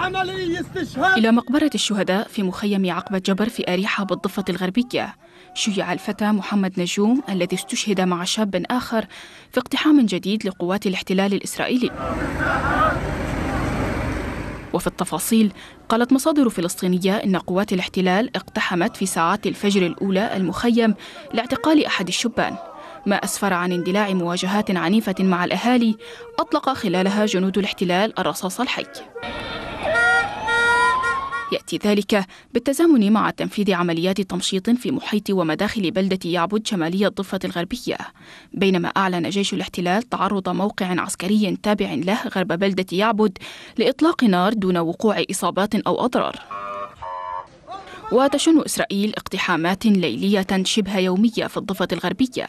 عملية استشهاد إلى مقبرة الشهداء في مخيم عقبة جبر في أريحة بالضفة الغربية شيع الفتى محمد نجوم الذي استشهد مع شاب آخر في اقتحام جديد لقوات الاحتلال الإسرائيلي وفي التفاصيل قالت مصادر فلسطينية إن قوات الاحتلال اقتحمت في ساعات الفجر الأولى المخيم لاعتقال أحد الشبان ما أسفر عن اندلاع مواجهات عنيفة مع الأهالي أطلق خلالها جنود الاحتلال الرصاص الحي يأتي ذلك بالتزامن مع تنفيذ عمليات تمشيط في محيط ومداخل بلدة يعبد شمالية الضفة الغربية بينما أعلن جيش الاحتلال تعرض موقع عسكري تابع له غرب بلدة يعبد لإطلاق نار دون وقوع إصابات أو أضرار وتشن إسرائيل اقتحامات ليلية شبه يومية في الضفة الغربية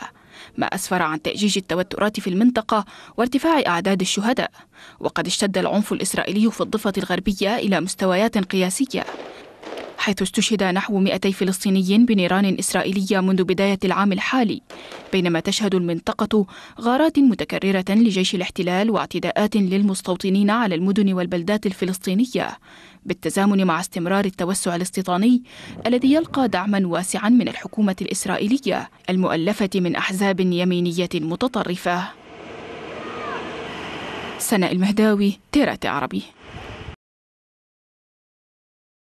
ما أسفر عن تأجيج التوترات في المنطقة وارتفاع أعداد الشهداء وقد اشتد العنف الإسرائيلي في الضفة الغربية إلى مستويات قياسية حيث استشهد نحو 200 فلسطيني بنيران إسرائيلية منذ بداية العام الحالي بينما تشهد المنطقة غارات متكررة لجيش الاحتلال واعتداءات للمستوطنين على المدن والبلدات الفلسطينية بالتزامن مع استمرار التوسع الاستيطاني الذي يلقى دعما واسعا من الحكومة الإسرائيلية المؤلفة من أحزاب يمينية متطرفة سناء المهداوي تيرات عربي